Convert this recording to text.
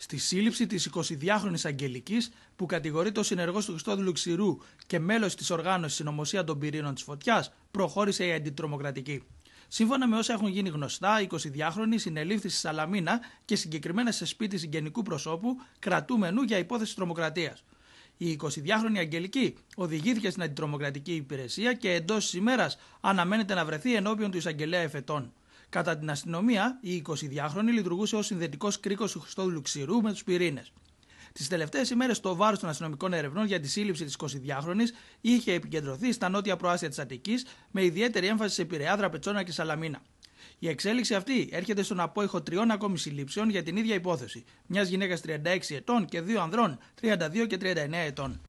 στη σύλληψη της 22χρονης Αγγελικής που κατηγορείται ως συνεργός του Χριστόδουλου Ξηρού και μέλος της οργάνωσης Συνομωσία των Πυρήνων της Φωτιάς προχώρησε η αντιτρομοκρατική. Σύμφωνα με όσα έχουν γίνει η γνωστά, 22χρονη συνελήφθη στη Σαλαμίνα και συγκεκριμένα σε σπίτι συγγενικού προσώπου κρατούμενου για υπόθεση τρομοκρατίας. Η 22χρονη Αγγελική οδηγήθηκε στην αντιτρομοκρατική υπηρεσία και εντός ημέρας αναμένεται να βρεθεί ενώπιον του εισαγγελέα εφετών. Κατά την αστυνομία, η 20 χρονη λειτουργούσε ως συνδετικός κρίκος του Χριστόδουλου Ξηρού με τους πυρήνες. Τις τελευταίες ημέρες, το βάρος των αστυνομικών ερευνών για τη σύλληψη της 20 χρονη είχε επικεντρωθεί στα νότια προάστια της Αττικής, με ιδιαίτερη έμφαση σε πυρεάδρα, πετσόνα και Σαλαμίνα. Η εξέλιξη αυτή έρχεται στον απόϊχο τριών ακόμη συλλήψεων για την ίδια υπόθεση, μιας γυναίκας 36 ετών και δύο ανδρών 32 και 39 ετών.